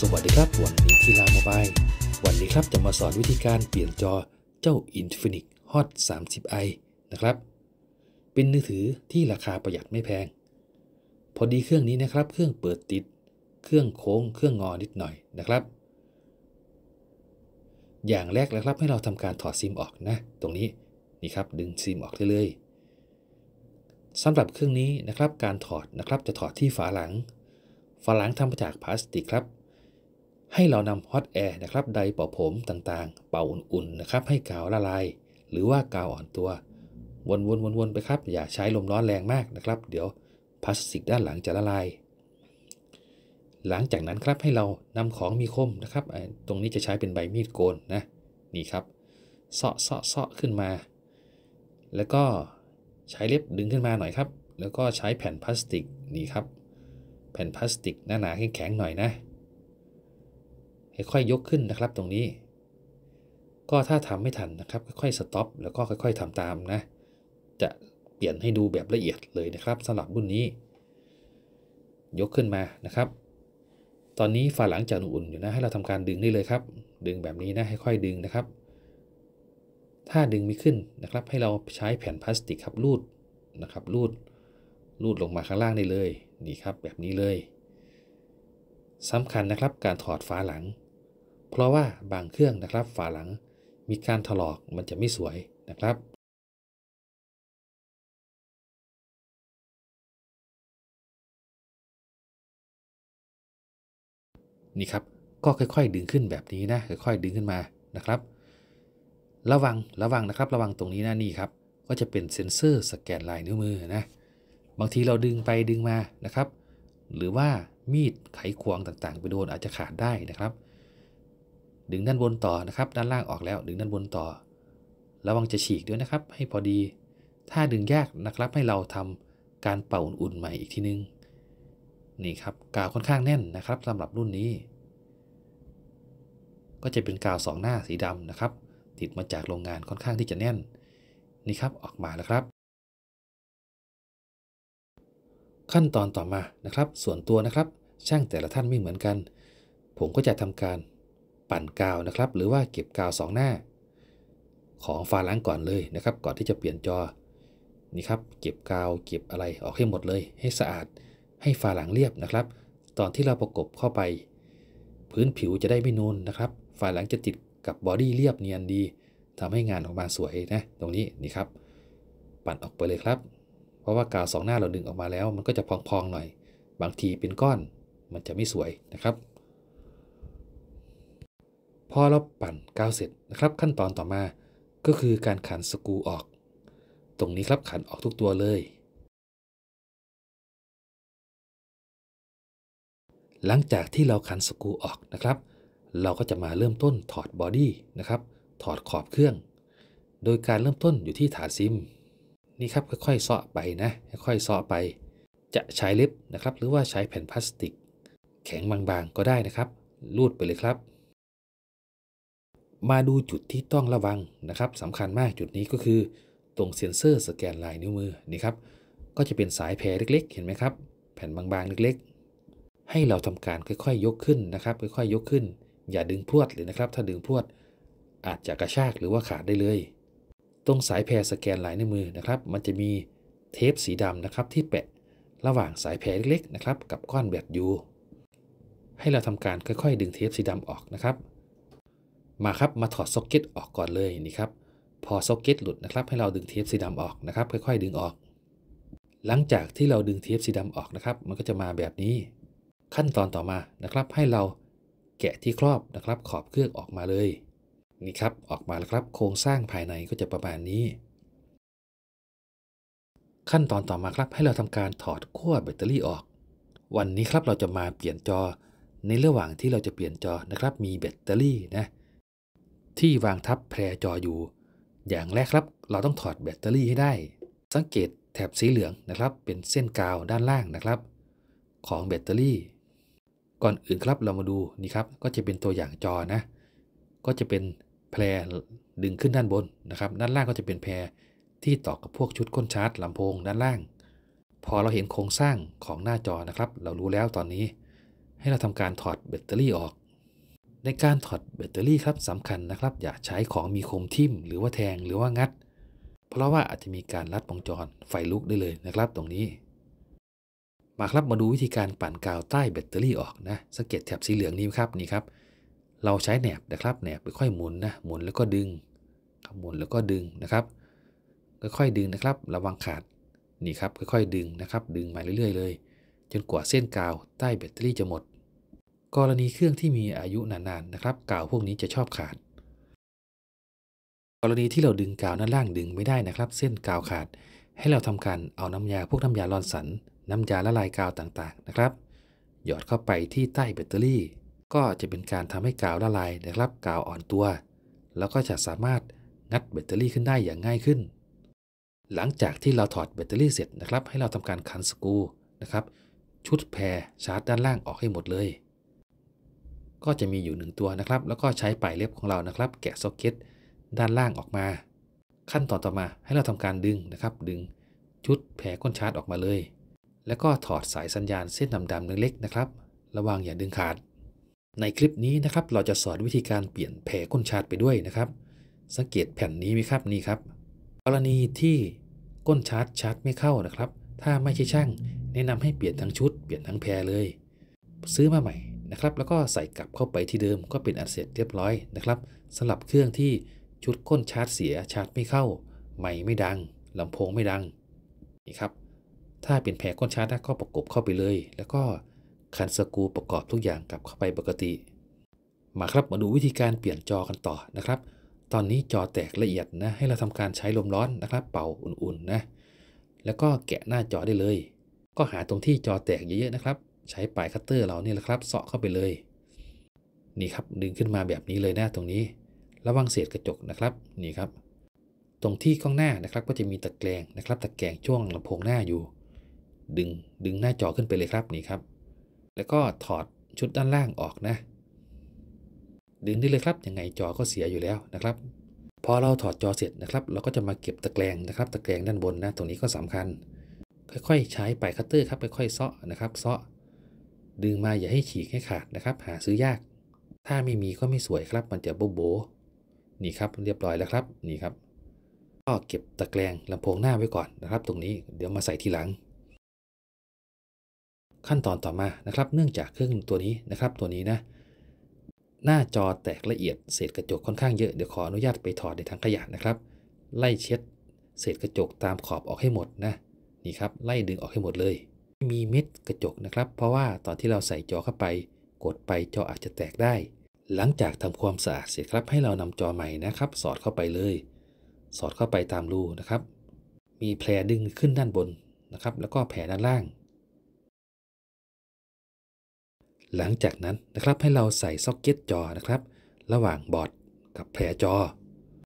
สวัสดีครับ วันนี้ทีลาโมบายวันนี้ครับจะมาสอนวิธีการเปลี่ยนจอเจ้า Infinix Hot 30i นะครับ เป็นมือถือที่ราคาประหยัดไม่แพง พอดีเครื่องนี้นะครับ เครื่องเปิดติด เครื่องโค้ง เครื่องงอนิดหน่อยนะครับ อย่างแรกนะครับให้เราทำการถอดซิมออกนะ ตรงนี้ นี่ครับดึงซิมออกได้เลยสำหรับเครื่องนี้นะครับ การถอดนะครับจะถอดที่ฝาหลังฝาลังทำมาจากพลาสติกครับ ให้เรานำฮอตแอร์นะครับใดเป่าผมต่างๆ เป่าอุ่นๆนะครับ ให้กาวละลาย หรือว่ากาวอ่อนตัว วนๆๆไปครับ อย่าใช้ลมร้อนแรงมากนะครับ เดี๋ยวพลาสติกด้านหลังจะละลาย หลังจากนั้นครับให้เรานำของมีคมนะครับตรงนี้จะใช้เป็นใบมีดโกนนะ นี่ครับเสาะเสาะเสาะขึ้นมา แล้วก็ใช้เล็บดึงขึ้นมาหน่อยครับ แล้วก็ใช้แผ่นพลาสติกนี่ครับแผ่นพลาสติกหนาๆแข็งๆหน่อยนะ ค่อยๆ ยกขึ้นนะครับตรงนี้ ก็ถ้าทำไม่ทันนะครับค่อยๆ สต็อป แล้วก็ค่อย ๆทำตามนะ จะเปลี่ยนให้ดูแบบละเอียดเลยนะครับ สำหรับรุ่นนี้ ยกขึ้นมานะครับ ตอนนี้ฝาหลังจะอุ่น อยู่นะให้เราทำการดึงได้เลยครับ ดึงแบบนี้นะค่อยๆ ดึงนะครับ ถ้าดึงไม่ขึ้นนะครับ ให้เราใช้แผ่นพลาสติกครับรูดนะครับรูดรูดลงมาข้างล่างได้เลย นี่ครับแบบนี้เลย สำคัญนะครับการถอดฝาหลัง เพราะว่าบางเครื่องนะครับฝาหลังมีการถลอกมันจะไม่สวยนะครับ นี่ครับก็ค่อยๆดึงขึ้นแบบนี้นะค่อย ๆ ดึงขึ้นมา นะครับ ระวังระวังนะครับระวังตรงนี้นะนี่ครับ ก็จะเป็นเซ็นเซอร์สแกนลายนิ้วมือนะบางทีเราดึงไปดึงมานะครับ หรือว่ามีดไขควงต่าง ๆ ไปโดนอาจจะขาดได้นะครับ ดึงด้านบนต่อนะครับ ด้านล่างออกแล้ว ดึงด้านบนต่อระวังจะฉีกด้วยนะครับ ให้พอดี ถ้าดึงยากนะครับให้เราทำการเป่าอุ่นๆใหม่อีกทีนึง นี่ครับกาวค่อนข้างแน่นนะครับ สำหรับรุ่นนี้ ก็จะเป็นกาวสองหน้าสีดำนะครับ ติดมาจากโรงงานค่อนข้างที่จะแน่นนี่ครับออกมาแล้วครับขั้นตอนต่อมานะครับ ส่วนตัวนะครับช่างแต่ละท่านไม่เหมือนกัน ผมก็จะทำการปั่นกาวนะครับ หรือว่าเก็บกาวสองหน้า ของฟาล้างก่อนเลยนะครับ ก่อนที่จะเปลี่ยนจอนี่ครับเก็บกาว เก็บอะไรออกให้หมดเลย ให้สะอาดให้ฝาหลังเรียบนะครับ ตอนที่เราประกบเข้าไป พื้นผิวจะได้ไม่นูนนะครับฝาหลังจะติดกับบอดี้เรียบเนียนดี ทำให้งานออกมาสวยนะ ตรงนี้นี่ครับ ปั่นออกไปเลยครับเพราะว่ากาวสองหน้าเราดึงออกมาแล้ว มันก็จะพองๆหน่อย บางทีเป็นก้อนมันจะไม่สวยนะครับ พอเราปั่นกาวเสร็จนะครับ ขั้นตอนต่อมาก็คือการขันสกูออก ตรงนี้ครับขันออกทุกตัวเลย หลังจากที่เราขันสกูออกนะครับ เราก็จะมาเริ่มต้นถอดบอดี้นะครับถอดขอบเครื่อง โดยการเริ่มต้นอยู่ที่ฐานซิมนี่ครับค่อยๆเสาะไปนะค่อยๆเสาะไป จะใช้เล็บนะครับ หรือว่าใช้แผ่นพลาสติก แข็งบางๆก็ได้นะครับลูดไปเลยครับ มาดูจุดที่ต้องระวังนะครับสำคัญมากจุดนี้ก็คือตรงเซ็นเซอร์สแกนลายนิ้วมือนี่ครับก็จะเป็นสายแพรเล็กๆ เห็นไหมครับ แผ่นบางๆเล็กๆ ให้เราทำการค่อย ๆ ยกขึ้นนะครับค่อยๆยกขึ้น อย่าดึงพรวดเลยนะครับ ถ้าดึงพรวด อาจจะกระชากหรือว่าขาดได้เลยตรงสายแพรสแกนลายในมือนะครับ มันจะมีเทปสีดำนะครับที่แปะระหว่างสายแพรเล็กๆนะครับกับก้อนแบอยูให้เราทำการค่อยๆ ดึงเทปสีดำออกนะครับ มาครับ มาถอดซ็อกเก็ตออกก่อนเลยนี่ครับ พอซ็อกเก็ตหลุดนะครับ ให้เราดึงเทปสีดำออกนะครับ ค่อย ๆ ดึงออก หลังจากที่เราดึงเทปสีดำออกนะครับมันก็จะมาแบบนี้ ขั้นตอนต่อมานะครับ ให้เราแกะที่ครอบนะครับขอบเครื่องออกมาเลยนี่ครับออกมาแล้วครับโครงสร้างภายในก็จะประมาณนี้ ขั้นตอนต่อมาครับให้เราทำการถอดขั้วแบตเตอรี่ออก วันนี้ครับเราจะมาเปลี่ยนจอในระหว่างที่เราจะเปลี่ยนจอนะครับ มีแบตเตอรี่นะ ที่วางทับแพรจออยู่ อย่างแรกครับเราต้องถอดแบตเตอรี่ให้ได้ สังเกตแถบสีเหลืองนะครับ เป็นเส้นกาวด้านล่างนะครับ ของแบตเตอรี่ ก่อนอื่นครับเรามาดูนี่ครับก็จะเป็นตัวอย่างจอนะ ก็จะเป็นแพรดึงขึ้นด้านบนนะครับด้านล่างก็จะเป็นแพรที่ต่อกับพวกชุดก้นชาร์จลำโพงด้านล่างพอเราเห็นโครงสร้างของหน้าจอนะครับ เรารู้แล้วตอนนี้ ให้เราทำการถอดแบตเตอรี่ออก ในการถอดแบตเตอรี่ครับสำคัญนะครับ อย่าใช้ของมีคมทิ่มหรือว่าแทงหรือว่างัด เพราะว่าอาจจะมีการลัดวงจรไฟลุกได้เลยนะครับตรงนี้ มาครับมาดูวิธีการปั่นกาวใต้แบตเตอรี่ออกนะ สังเกตแถบสีเหลืองนี้ครับนี่ครับเราใช้แหนบนะครับ แหนบค่อยหมุนนะ หมุนแล้วก็ดึงหมุนแล้วก็ดึงนะครับ ค่อยๆดึงนะครับ ระวังขาด นี่ครับ ค่อยๆดึงนะครับ ดึงมาเรื่อยๆเลย จนกว่าเส้นกาวใต้แบตเตอรี่จะหมด กรณีเครื่องที่มีอายุนานๆนะครับ กาวพวกนี้จะชอบขาด กรณีที่เราดึงกาวั้านล่างดึงไม่ได้นะครับ เส้นกาวขาด ให้เราทำการเอาน้ำยาพวกน้ำยาลอนสันน้ำยาละลายกาวต่างๆนะครับ หยอดเข้าไปที่ใต้แบตเตอรี่ก็จะเป็นการทำให้กาวละลายนะครับ กาวอ่อนตัว แล้วก็จะสามารถงัดแบตเตอรี่ขึ้นได้อย่างง่ายขึ้น หลังจากที่เราถอดแบตเตอรี่เสร็จนะครับ ให้เราทำการขันสกูนะครับ ชุดแพรชาร์จด้านล่างออกให้หมดเลย ก็จะมีอยู่หนึ่งตัวนะครับ แล้วก็ใช้ปลายเล็บของเรานะครับ แกะซ็อกเก็ตด้านล่างออกมา ขั้นตอนต่อมาให้เราทำการดึงนะครับ ดึงชุดแพรก้นชาร์จออกมาเลย แล้วก็ถอดสายสัญญาณเส้นดำๆเล็กๆนะครับ ระวังอย่าดึงขาดในคลิปนี้นะครับเราจะสอนวิธีการเปลี่ยนแผ่ก้นชาร์ดไปด้วยนะครับ สังเกตแผ่นนี้ไหมครับนี่ครับ กรณีที่ก้นชาร์ดชาร์จไม่เข้านะครับ ถ้าไม่ใช่ช่างแนะนำให้เปลี่ยนทั้งชุดเปลี่ยนทั้งแพ่เลย ซื้อมาใหม่นะครับแล้วก็ใส่กลับเข้าไปที่เดิม ก็เป็นอันเสร็จเรียบร้อยนะครับ สำหรับเครื่องที่ชุดก้นชาร์จเสียชาร์จไม่เข้าไม่ไม่ดัง ลำโพงไม่ดังนี่ครับถ้าเป็นแผ่ก้นชาร์จก็ประกบเข้าไปเลยแล้วก็คันสกูประกอบทุกอย่างกลับเข้าไปปกติ มาครับมาดูวิธีการเปลี่ยนจอกันต่อนะครับ ตอนนี้จอ แตก ละเอียดนะให้เราทำการใช้ลมร้อนนะครับ เป่าอุ่นๆนะแล้วก็แกะหน้าจอได้เลย ก็หาตรงที่จอแตกเยอะๆ นะครับ ใช้ปลาย คัตเตอร์ เราเนี่ยแหละครับเสาะเข้าไปเลย นี่ครับดึงขึ้นมาแบบนี้เลยนะตรงนี้ ระวังเศษกระจกนะครับนี่ครับ ตรงที่กล้องหน้านะครับ ก็จะมีตะแกรงนะครับ ตะแกรงช่วงลำโพงหน้าอยู่ ดึงดึงหน้าจอขึ้นไปเลยครับนี่ครับแล้วก็ถอดชุดด้านล่างออกนะ ดึงได้เลยครับ ยังไงจอก็เสียอยู่แล้วนะครับ พอเราถอดจอเสร็จนะครับเราก็จะมาเก็บตะแกรงนะครับ ตะแกรงด้านบนนะ ตรงนี้ก็สำคัญ ค่อยๆ ใช้ปลายคัตเตอร์ครับค่อยๆเซาะนะครับเซาะดึงมาอย่าให้ฉีกให้ขาดนะครับหาซื้อยาก ถ้าไม่มีก็ไม่สวยครับ มันจะโบ๊ะโบนี่ครับเรียบร้อยแล้วครับนี่ครับก็เก็บตะแกรงลำโพงหน้าไว้ก่อนนะครับ ตรงนี้ เดี๋ยวมาใส่ทีหลังขั้นตอนต่อมานะครับ เนื่องจากเครื่องตัวนี้นะครับ ตัวนี้นะหน้าจอแตกละเอียดเศษกระจกค่อนข้างเยอะ เดี๋ยวขออนุญาตไปถอดในถังขยะนะครับ ไล่เช็ด เศษกระจกตามขอบออกให้หมดนะนี่ครับไล่ดึงออกให้หมดเลยมีเม็ดกระจกนะครับ เพราะว่าตอนที่เราใส่จอเข้าไป กดไปจออาจจะแตกได้ หลังจากทำความสะอาดเสร็จครับให้เรานำจอใหม่นะครับ สอดเข้าไปเลย สอดเข้าไปตามรูนะครับ มีแผลดึงขึ้นด้านบนนะครับแล้วก็แผลด้านล่างหลังจากนั้นนะครับให้เราใส่ซ็อกเก็ตจอนะครับ ระหว่างบอร์ดกับแผ่จอ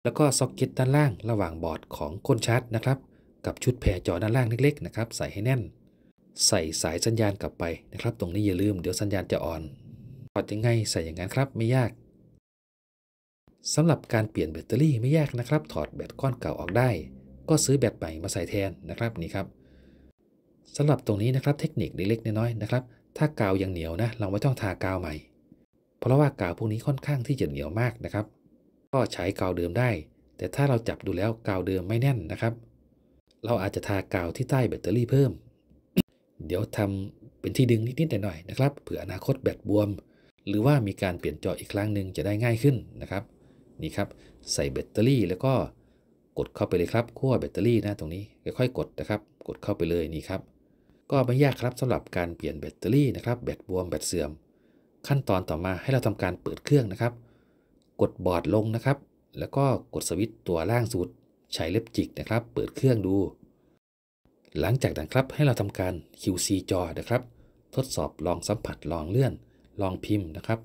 แล้วก็ซ็อกเก็ตด้านล่างระหว่างบอร์ดของกนชาร์จนะครับกับชุดแผ่จอด้านล่างเล็กๆนะครับใส่ให้แน่น ใส่สายสัญญาณกลับไปนะครับตรงนี้อย่าลืมเดี๋ยวสัญญาณจะอ่อนถอดยังไงใส่อย่างนั้นครับไม่ยากสำหรับการเปลี่ยนแบตเตอรี่ไม่ยากนะครับ ถอดแบตก้อนเก่าออกได้ ก็ซื้อแบตใหม่มาใส่แทนนะครับนี่ครับสำหรับตรงนี้นะครับเทคนิคเล็กๆน้อยๆนะครับถ้ากาวยังเหนียวนะเราไม่ต้องทากาวใหม่ เพราะว่ากาวพวกนี้ค่อนข้างที่จะเหนียวมากนะครับ ก็ใช้กาวเดิมได้ แต่ถ้าเราจับดูแล้วกาวเดิมไม่แน่นนะครับ เราอาจจะทากาวที่ใต้แบตเตอรี่เพิ่ม เดี๋ยวทำเป็นที่ดึงนิดๆหน่อยๆนะครับเผื่ออนาคตแบตบวม หรือว่ามีการเปลี่ยนจออีกครั้งหนึ่งจะได้ง่ายขึ้นนะครับ นี่ครับ ใส่แบตเตอรี่แล้วก็กดเข้าไปเลยครับขั้วแบตเตอรี่นะตรงนี้ ค่อยๆกดนะครับ กดเข้าไปเลยนี่ครับก็ไม่ยากครับสำหรับการเปลี่ยนแบตเตอรี่นะครับแบตบวมแบตเสื่อม ขั้นตอนต่อมาให้เราทำการเปิดเครื่องนะครับ กดบอร์ดลงนะครับ แล้วก็กดสวิตช์ตัวล่างสุด ใช้เล็บจิกนะครับ เปิดเครื่องดู หลังจากนั้นครับให้เราทำการ QC จอนะครับ ทดสอบลองสัมผัสลองเลื่อน ลองพิมพ์นะครับ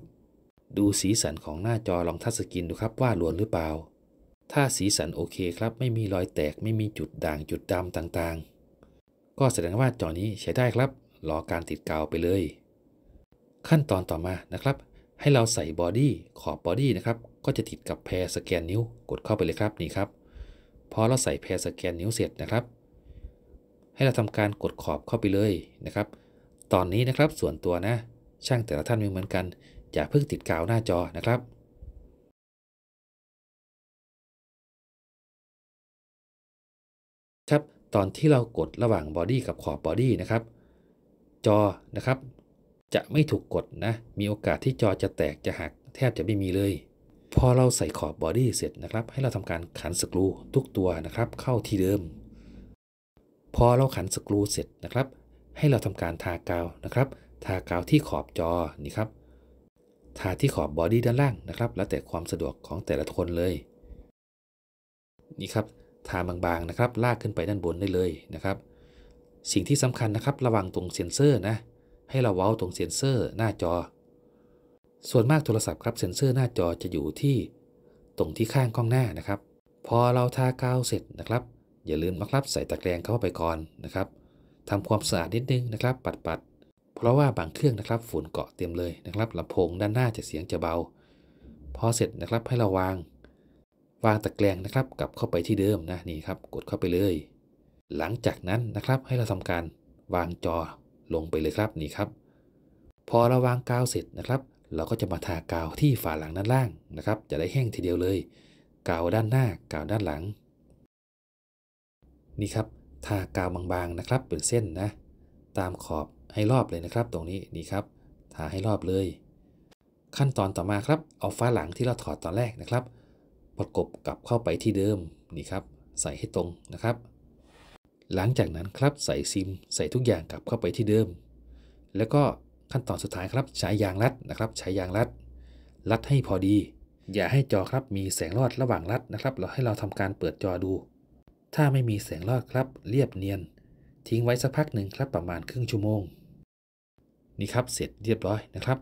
ดูสีสันของหน้าจอลองทัชสกินดูครับว่าล้วนหรือเปล่า ถ้าสีสันโอเคครับไม่มีรอยแตกไม่มีจุดด่างจุดดำต่างๆก็แสดงว่าจอนี้ใช้ได้ครับรอการติดกาวไปเลย ขั้นตอนต่อมานะครับ ให้เราใส่บอดี้ขอบบอดี้นะครับก็จะติดกับแพรสแกน นิ้วกดเข้าไปเลยครับนี่ครับพอเราใส่แพรสแกน นิ้วเสร็จนะครับ ให้เราทำการกดขอบเข้าไปเลยนะครับ ตอนนี้นะครับส่วนตัวนะ ช่างแต่ละท่านไม่เหมือนกัน อย่าเพิ่งติดกาวหน้าจอนะครับตอนที่เรากดระหว่างบอดี้กับขอบบอดี้นะครับจอนะครับ จะไม่ถูกกดนะ มีโอกาสที่จอจะแตกจะหักแทบจะไม่มีเลย พอเราใส่ขอบบอดี้เสร็จนะครับให้เราทำการขันสกรูทุกตัวนะครับเข้าที่เดิม พอเราขันสกรูเสร็จนะครับให้เราทำการทากาวนะครับ ทากาวที่ขอบจอนี่ครับ ทาที่ขอบบอดี้ด้านล่างนะครับ แล้วแต่ความสะดวกของแต่ละคนเลย นี่ครับทาบางๆนะครับ ลากขึ้นไปด้านบนได้เลยนะครับ สิ่งที่สำคัญนะครับ ระวังตรงเซ็นเซอร์นะ ให้เราเว้าตรงเซ็นเซอร์หน้าจอ ส่วนมากโทรศัพท์ครับเซ็นเซอร์หน้าจอจะอยู่ที่ตรงที่ข้างกล้องหน้านะครับ พอเราทากาวเสร็จนะครับ อย่าลืมนะครับใส่ตะแกรงเข้าไปก่อนนะครับทำความสะอาดนิดนึงนะครับ ปัดๆ เพราะว่าบางเครื่องนะครับฝุ่นเกาะเต็มเลยนะครับลำโพงด้านหน้าจะเสียงจะเบา พอเสร็จนะครับให้เราวางวางตะแกรงนะครับกลับเข้าไปที่เดิมนะนี่ครับ กดเข้าไปเลย หลังจากนั้นนะครับให้เราทำการวางจอลงไปเลยครับนี่ครับ พอเราวางกาวเสร็จนะครับ เราก็จะมาทากาวที่ฝาหลังด้านล่างนะครับ จะได้แห้งทีเดียวเลย กาวด้านหน้ากาวด้านหลัง นี่ครับทากาวบางๆนะครับ เป็นเส้นนะ ตามขอบให้รอบเลยนะครับ ตรงนี้นี่ครับทาให้รอบเลย ขั้นตอนต่อมาครับเอาฝาหลังที่เราถอดตอนแรกนะครับประกบกลับเข้าไปที่เดิมนี่ครับ ใส่ให้ตรงนะครับ หลังจากนั้นครับใส่ซิมใส่ทุกอย่างกลับเข้าไปที่เดิม แล้วก็ขั้นตอนสุดท้ายครับใช้ยางรัดนะครับใช้ยางรัดรัดให้พอดี อย่าให้จอครับมีแสงรอดระหว่างรัดนะครับ เราให้เราทำการเปิดจอดู ถ้าไม่มีแสงรอดครับ เรียบเนียน ทิ้งไว้สักพักหนึ่งครับประมาณครึ่งชั่วโมงนี่ครับเสร็จเรียบร้อยนะครับ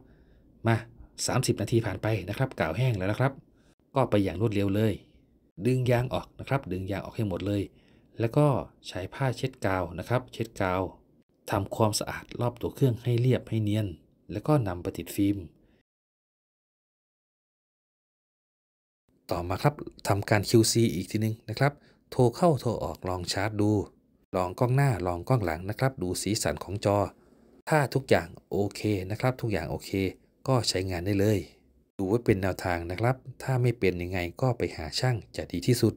มา 30 นาทีผ่านไปนะครับกล่าวแห้งแล้วนะครับก็ไปอย่างรวดเร็วเลย ดึงยางออกนะครับดึงยางออกให้หมดเลย แล้วก็ใช้ผ้าเช็ดกาวนะครับ เช็ดกาวทำความสะอาดรอบตัวเครื่องให้เรียบให้เนียนแล้วก็นำไปติดฟิล์มต่อมาครับทำการ QC อีกทีนึงนะครับ โทรเข้าโทรออกลองชาร์จ ดู ลองกล้องหน้าลองกล้องหลังนะครับดูสีสันของจอ ถ้าทุกอย่างโอเคนะครับทุกอย่างโอเคก็ใช้งานได้เลยดูไว้เป็นแนวทางนะครับ ถ้าไม่เป็นยังไงก็ไปหาช่างจะดีที่สุด